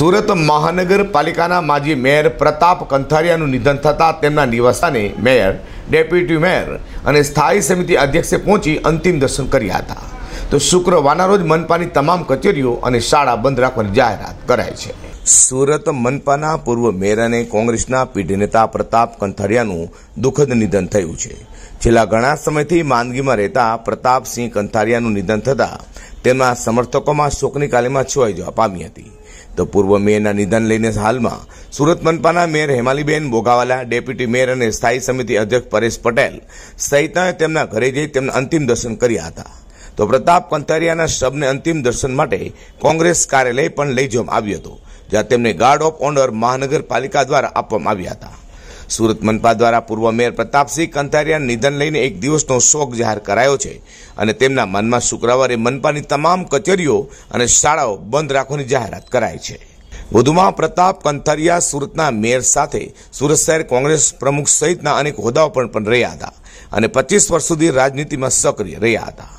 સુરત મહાનગરપાલિકાના માજી મેયર પ્રતાપ કંથારિયાનું નિધન થતાં તેમના નિવાસસ્થાને મેયર ડેપ્યુટી મેયર અને સ્થાયી સમિતિ અધ્યક્ષે પહોંચી અંતિમ દર્શન કર્યા હતા તો શુક્રવારના રોજ મનપાની તમામ કચેરીઓ અને શાળા બંધ રાખવાની જાહેરાત કરાઈ છે સુરત મનપાના પૂર્વ મેયર અને કોંગ્રેસના પીઢ નેતા પ્રતાપ કંથારિયાનું દુઃખદ નિધન થયું છે છેલ્લા ઘણા સમયથી માંદગીમાં રહેતા પ્રતાપસિંહ કંથારિયાનું નિધન થતાં તેમના સમર્થકોમાં શોકની કાલીમાં છવાઈ જવા પામી હતી તો પૂર્વ મેયરના નિધન લઈને હાલમાં સુરત મનપાના mayor Hemaliben Bogawala deputy mayor અને સ્થાયી સમિતિ અધ્યક્ષ પરેશ પટેલ સહિતના તેમના ઘરે જઈ તેમના અંતિમ દર્શન કર્યા હતા તો પ્રતાપ કંતારિયાના શબને અંતિમ દર્શન માટે કોંગ્રેસ કાર્યાલય પણ લઈ જવામાં આવ્યું હતું જ્યાં તેમને ગાર્ડ ઓફ ઓનર મહાનગરપાલિકા દ્વારા આપવામાં આવ્યા હતા સુરત મનપા દ્વારા પૂર્વ મેયર પ્રતાપસિંહ કંથારિયા નિધન લઈને એક દિવસનો શોક જાહેર કરાયો છે અને તેમના મનમાં શુક્રવારે મનપાની તમામ કચેરીઓ અને શાળાઓ બંધ રાખવાની જાહેરાત કરાઈ છે વધુમાં પ્રતાપ કંથારિયા સુરતના મેયર સાથે સુરત શહેર કોંગ્રેસ પ્રમુખ સહિતના અનેક હોદ્દાઓ પણ રહ્યા હતા અને પચીસ વર્ષ સુધી રાજનીતિમાં સક્રિય રહ્યા હતા